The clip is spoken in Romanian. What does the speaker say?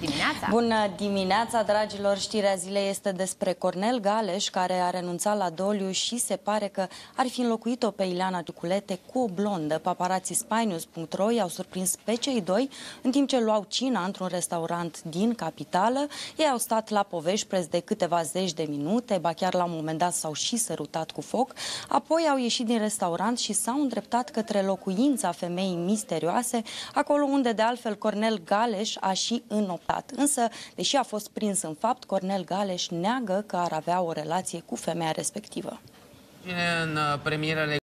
Bună dimineața! Bună dimineața, dragilor! Știrea zilei este despre Cornel Galeș, care a renunțat la doliu și se pare că ar fi înlocuit-o pe Ileana Duculete cu o blondă. Paparații Spinius.ro i-au surprins pe cei doi în timp ce luau cina într-un restaurant din capitală. Ei au stat la povești preț de câteva zeci de minute, ba chiar la un moment dat s-au și sărutat cu foc. Apoi au ieșit din restaurant și s-au îndreptat către locuința femeii misterioase, acolo unde de altfel Cornel Galeș a și înoptat acceptat. Însă, deși a fost prins în fapt, Cornel Galeș neagă că ar avea o relație cu femeia respectivă. În uh, premierele